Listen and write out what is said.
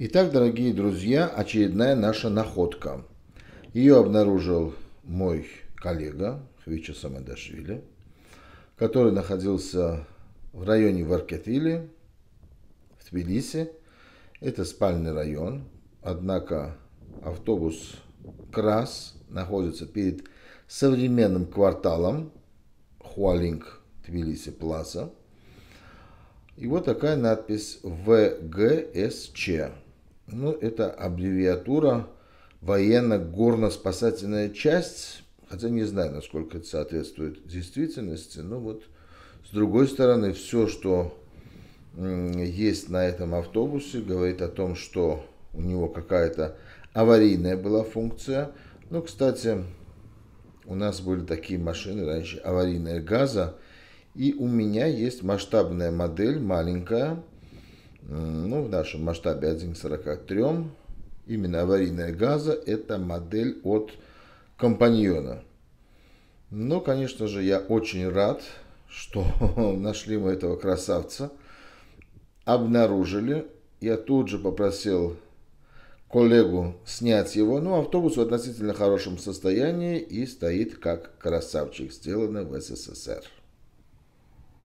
Итак, дорогие друзья, очередная наша находка. Ее обнаружил мой коллега Хвича Самадашвили, который находился в районе Варкетили, в Тбилиси. Это спальный район, однако автобус КРАС находится перед современным кварталом Хуалинг Тбилиси Плаза. И вот такая надпись ВГСЧ. Ну, это аббревиатура военно-горно-спасательная часть, хотя не знаю, насколько это соответствует действительности, но вот с другой стороны, все, что есть на этом автобусе, говорит о том, что у него какая-то аварийная была функция. Ну, кстати, у нас были такие машины раньше, аварийная газа, и у меня есть масштабная модель, маленькая, в нашем масштабе 1,43. Именно аварийная газа – это модель от компаньона. Но конечно же, я очень рад, что нашли мы этого красавца, обнаружили. Я тут же попросил коллегу снять его. Ну, автобус в относительно хорошем состоянии и стоит как красавчик, сделанный в СССР.